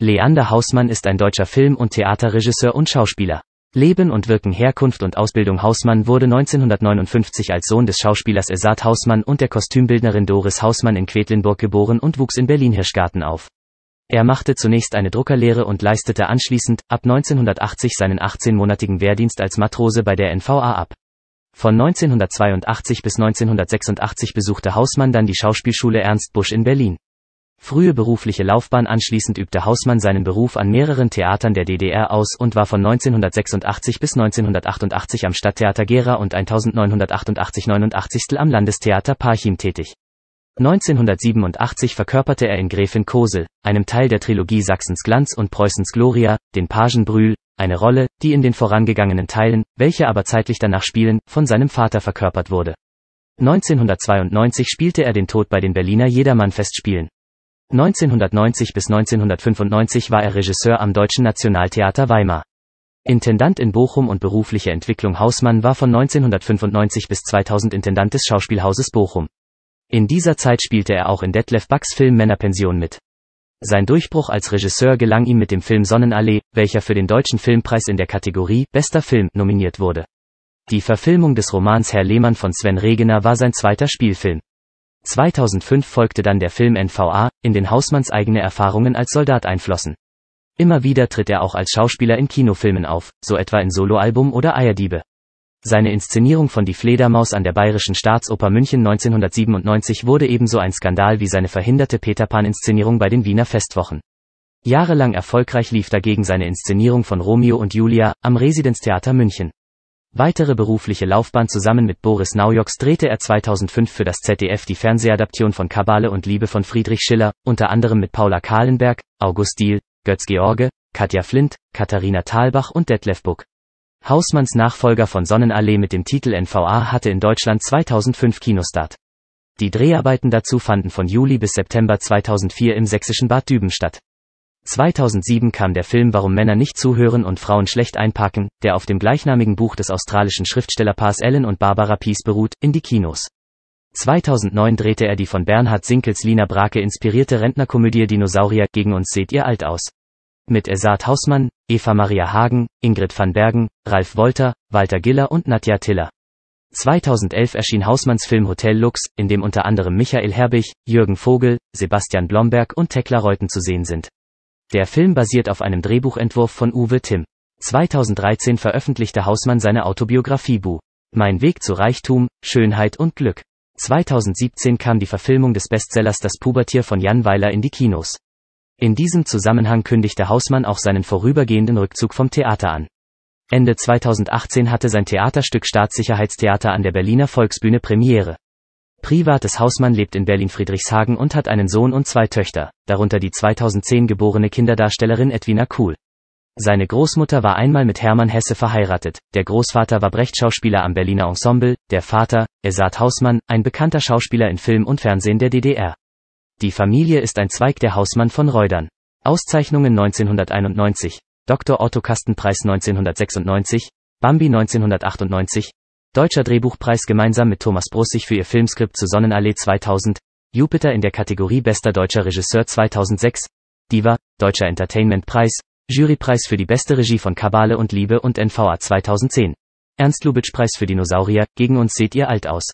Leander Hausmann ist ein deutscher Film- und Theaterregisseur und Schauspieler. Leben und Wirken Herkunft und Ausbildung Hausmann wurde 1959 als Sohn des Schauspielers Esat Hausmann und der Kostümbildnerin Doris Hausmann in Quedlinburg geboren und wuchs in Berlin-Hirschgarten auf. Er machte zunächst eine Druckerlehre und leistete anschließend, ab 1980 seinen 18-monatigen Wehrdienst als Matrose bei der NVA ab. Von 1982 bis 1986 besuchte Hausmann dann die Schauspielschule Ernst Busch in Berlin. Frühe berufliche Laufbahn Anschließend übte Hausmann seinen Beruf an mehreren Theatern der DDR aus und war von 1986 bis 1988 am Stadttheater Gera und 1988-89 am Landestheater Parchim tätig. 1987 verkörperte er in Gräfin Kosel, einem Teil der Trilogie Sachsens Glanz und Preußens Gloria, den Pagen Brühl, eine Rolle, die in den vorangegangenen Teilen, welche aber zeitlich danach spielen, von seinem Vater verkörpert wurde. 1992 spielte er den Tod bei den Berliner Jedermann-Festspielen. 1990 bis 1995 war er Regisseur am Deutschen Nationaltheater Weimar. Intendant in Bochum und berufliche Entwicklung Hausmann war von 1995 bis 2000 Intendant des Schauspielhauses Bochum. In dieser Zeit spielte er auch in Detlef Backs Film Männerpension mit. Sein Durchbruch als Regisseur gelang ihm mit dem Film Sonnenallee, welcher für den Deutschen Filmpreis in der Kategorie Bester Film nominiert wurde. Die Verfilmung des Romans Herr Lehmann von Sven Regener war sein zweiter Spielfilm. 2005 folgte dann der Film NVA, in den Hausmanns eigene Erfahrungen als Soldat einflossen. Immer wieder tritt er auch als Schauspieler in Kinofilmen auf, so etwa in Soloalbum oder Eierdiebe. Seine Inszenierung von Die Fledermaus an der Bayerischen Staatsoper München 1997 wurde ebenso ein Skandal wie seine verhinderte Peter Pan-Inszenierung bei den Wiener Festwochen. Jahrelang erfolgreich lief dagegen seine Inszenierung von Romeo und Julia am Residenztheater München. Weitere berufliche Laufbahn Zusammen mit Boris Naujoks drehte er 2005 für das ZDF die Fernsehadaption von Kabale und Liebe von Friedrich Schiller, unter anderem mit Paula Kahlenberg, August Diehl, Götz George, Katja Flint, Katharina Thalbach und Detlef Buck. Hausmanns Nachfolger von Sonnenallee mit dem Titel NVA hatte in Deutschland 2005 Kinostart. Die Dreharbeiten dazu fanden von Juli bis September 2004 im sächsischen Bad Düben statt. 2007 kam der Film Warum Männer nicht zuhören und Frauen schlecht einparken, der auf dem gleichnamigen Buch des australischen Schriftstellerpaars Ellen und Barbara Pease beruht, in die Kinos. 2009 drehte er die von Bernhard Sinkels Lina Brake inspirierte Rentnerkomödie Dinosaurier gegen uns seht ihr alt aus. Mit Esat Hausmann, Eva Maria Hagen, Ingrid van Bergen, Ralf Wolter, Walter Giller und Nadja Tiller. 2011 erschien Hausmanns Film Hotel Lux, in dem unter anderem Michael Herbig, Jürgen Vogel, Sebastian Blomberg und Tekla Reuten zu sehen sind. Der Film basiert auf einem Drehbuchentwurf von Uwe Timm. 2013 veröffentlichte Hausmann seine Autobiografie Bu. Mein Weg zu Reichtum, Schönheit und Glück. 2017 kam die Verfilmung des Bestsellers Das Pubertier von Jan Weiler in die Kinos. In diesem Zusammenhang kündigte Hausmann auch seinen vorübergehenden Rückzug vom Theater an. Ende 2018 hatte sein Theaterstück Staatssicherheitstheater an der Berliner Volksbühne Premiere. Privates Hausmann lebt in Berlin-Friedrichshagen und hat einen Sohn und zwei Töchter, darunter die 2010 geborene Kinderdarstellerin Edwina Kuhl. Seine Großmutter war einmal mit Hermann Hesse verheiratet, der Großvater war Brecht-Schauspieler am Berliner Ensemble, der Vater, Esat Hausmann, ein bekannter Schauspieler in Film und Fernsehen der DDR. Die Familie ist ein Zweig der Hausmann von Reudern. Auszeichnungen 1991, Dr. Otto Kastenpreis 1996, Bambi 1998, Deutscher Drehbuchpreis gemeinsam mit Thomas Brussig für ihr Filmskript zu Sonnenallee 2000, Jupiter in der Kategorie Bester deutscher Regisseur 2006, Diva, Deutscher Entertainmentpreis, Jurypreis für die beste Regie von Kabale und Liebe und NVA 2010. Ernst Lubitsch Preis für Dinosaurier, gegen uns seht ihr alt aus.